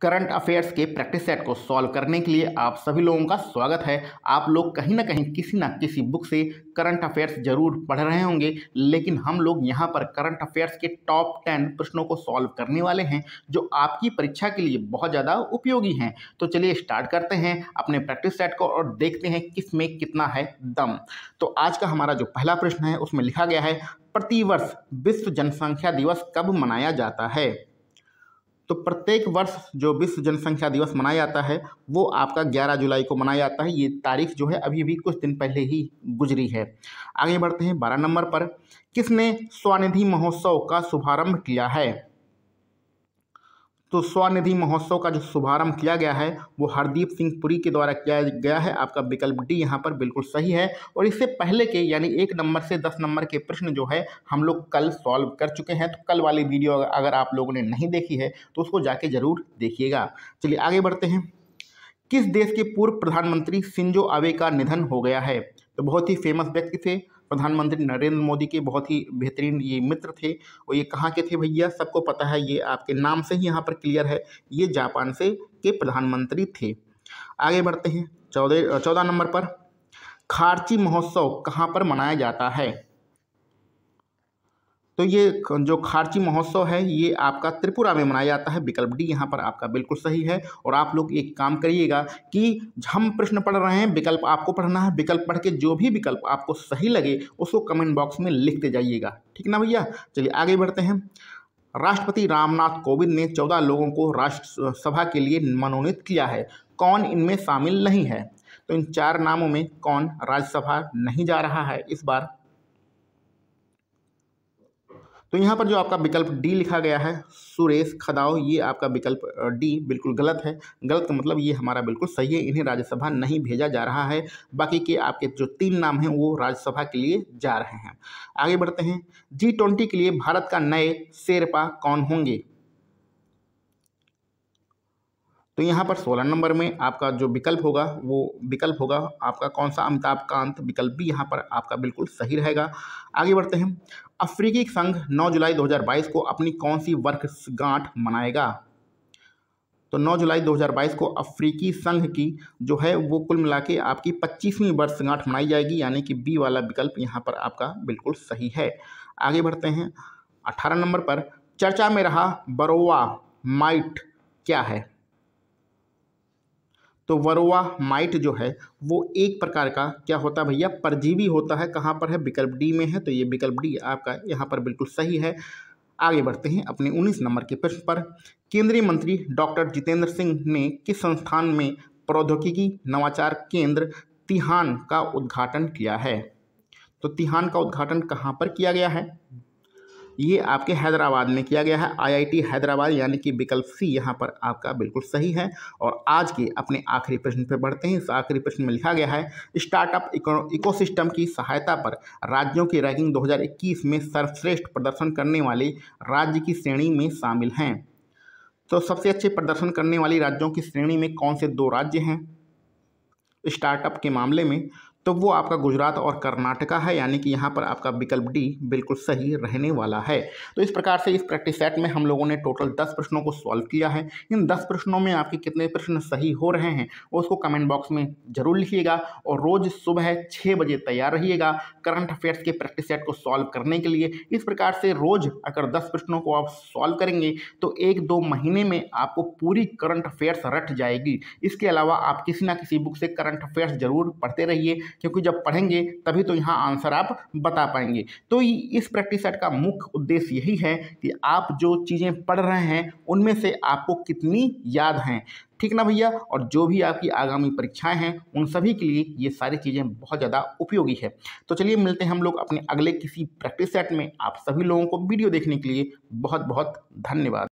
current affairs के practice set को solve करने के लिए आप सभी लोगों का स्वागत है आप लोग कहीं ना कहीं किसी ना किसी बुक से करंट अफेयर्स जरूर पढ़ रहे होंगे लेकिन हम लोग यहाँ पर करंट अफेयर्स के टॉप टेन प्रश्नों को सॉल्व करने वाले हैं जो आपकी परीक्षा के लिए बहुत ज़्यादा उपयोगी हैं तो चलिए स्टार्ट करते हैं अपने प्रैक्टिस सेट को और देखते हैं किस में कितना है दम तो आज का हमारा जो पहला प्रश्न है उसमें लिखा गया है प्रतिवर्ष विश्व जनसंख्या दिवस कब मनाया जाता है तो प्रत्येक वर्ष जो विश्व जनसंख्या दिवस मनाया जाता है वो आपका 11 जुलाई को मनाया जाता है ये तारीख जो है अभी भी कुछ दिन पहले ही गुजरी है आगे बढ़ते हैं बारह नंबर पर किसने स्वानिधि महोत्सव का शुभारंभ किया है तो स्वनिधि महोत्सव का जो शुभारंभ किया गया है वो हरदीप सिंह पुरी के द्वारा किया गया है आपका विकल्प डी यहाँ पर बिल्कुल सही है और इससे पहले के यानी एक नंबर से दस नंबर के प्रश्न जो है हम लोग कल सॉल्व कर चुके हैं तो कल वाली वीडियो अगर आप लोगों ने नहीं देखी है तो उसको जाके ज़रूर देखिएगा चलिए आगे बढ़ते हैं किस देश के पूर्व प्रधानमंत्री सिंजो आवे का निधन हो गया है तो बहुत ही फेमस व्यक्ति थे प्रधानमंत्री नरेंद्र मोदी के बहुत ही बेहतरीन ये मित्र थे और ये कहाँ के थे भैया सबको पता है ये आपके नाम से ही यहाँ पर क्लियर है ये जापान से के प्रधानमंत्री थे आगे बढ़ते हैं चौदह चौदह नंबर पर खारची महोत्सव कहाँ पर मनाया जाता है तो ये जो खारची महोत्सव है ये आपका त्रिपुरा में मनाया जाता है विकल्प डी यहाँ पर आपका बिल्कुल सही है और आप लोग एक काम करिएगा कि हम प्रश्न पढ़ रहे हैं विकल्प आपको पढ़ना है विकल्प पढ़ के जो भी विकल्प आपको सही लगे उसको कमेंट बॉक्स में लिखते जाइएगा ठीक ना भैया चलिए आगे बढ़ते हैं राष्ट्रपति रामनाथ कोविंद ने चौदह लोगों को राष्ट्र सभा के लिए मनोनीत किया है कौन इनमें शामिल नहीं है तो इन चार नामों में कौन राज्यसभा नहीं जा रहा है इस बार तो यहाँ पर जो आपका विकल्प डी लिखा गया है सुरेश खदाओ ये आपका विकल्प डी बिल्कुल गलत है गलत मतलब ये हमारा बिल्कुल सही है इन्हें राज्यसभा नहीं भेजा जा रहा है बाकी के आपके जो तीन नाम हैं वो राज्यसभा के लिए जा रहे हैं आगे बढ़ते हैं जी ट्वेंटी के लिए भारत का नए शेरपा कौन होंगे तो यहाँ पर सोलह नंबर में आपका जो विकल्प होगा वो विकल्प होगा आपका कौन सा अमिताभ कांत विकल्प भी यहाँ पर आपका बिल्कुल सही रहेगा आगे बढ़ते हैं अफ्रीकी संघ 9 जुलाई 2022 को अपनी कौन सी वर्षगांठ मनाएगा तो 9 जुलाई 2022 को अफ्रीकी संघ की जो है वो कुल मिला के आपकी पच्चीसवीं वर्षगांठ मनाई जाएगी यानी कि बी वाला विकल्प यहाँ पर आपका बिल्कुल सही है आगे बढ़ते हैं अठारह नंबर पर चर्चा में रहा बरोवा माइट क्या है तो वरुआ माइट जो है वो एक प्रकार का क्या होता है भैया परजीवी होता है कहाँ पर है विकल्प डी में है तो ये विकल्प डी आपका यहाँ पर बिल्कुल सही है आगे बढ़ते हैं अपने 19 नंबर के प्रश्न पर केंद्रीय मंत्री डॉक्टर जितेंद्र सिंह ने किस संस्थान में प्रौद्योगिकी नवाचार केंद्र तिहान का उद्घाटन किया है तो तिहान का उद्घाटन कहाँ पर किया गया है ये आपके हैदराबाद में किया गया है आईआईटी हैदराबाद यानी कि विकल्प सी यहाँ पर आपका बिल्कुल सही है और आज के अपने आखिरी प्रश्न पर बढ़ते हैं इस आखिरी प्रश्न में लिखा गया है स्टार्टअप इको सिस्टम की सहायता पर राज्यों की रैंकिंग 2021 में सर्वश्रेष्ठ प्रदर्शन करने वाले राज्य की श्रेणी में शामिल हैं तो सबसे अच्छे प्रदर्शन करने वाली राज्यों की श्रेणी में कौन से दो राज्य हैं स्टार्टअप के मामले में तो वो आपका गुजरात और कर्नाटका है यानी कि यहाँ पर आपका विकल्प डी बिल्कुल सही रहने वाला है तो इस प्रकार से इस प्रैक्टिस सेट में हम लोगों ने टोटल दस प्रश्नों को सॉल्व किया है इन दस प्रश्नों में आपके कितने प्रश्न सही हो रहे हैं उसको कमेंट बॉक्स में जरूर लिखिएगा और रोज़ सुबह छः बजे तैयार रहिएगा करंट अफेयर्स के प्रैक्टिस सेट को सॉल्व करने के लिए इस प्रकार से रोज़ अगर दस प्रश्नों को आप सॉल्व करेंगे तो एक दो महीने में आपको पूरी करंट अफेयर्स रट जाएगी इसके अलावा आप किसी ना किसी बुक से करंट अफेयर्स जरूर पढ़ते रहिए क्योंकि जब पढ़ेंगे तभी तो यहाँ आंसर आप बता पाएंगे तो इस प्रैक्टिस सेट का मुख्य उद्देश्य यही है कि आप जो चीज़ें पढ़ रहे हैं उनमें से आपको कितनी याद हैं ठीक ना भैया और जो भी आपकी आगामी परीक्षाएं हैं उन सभी के लिए ये सारी चीज़ें बहुत ज़्यादा उपयोगी है तो चलिए मिलते हैं हम लोग अपने अगले किसी प्रैक्टिस सेट में आप सभी लोगों को वीडियो देखने के लिए बहुत बहुत धन्यवाद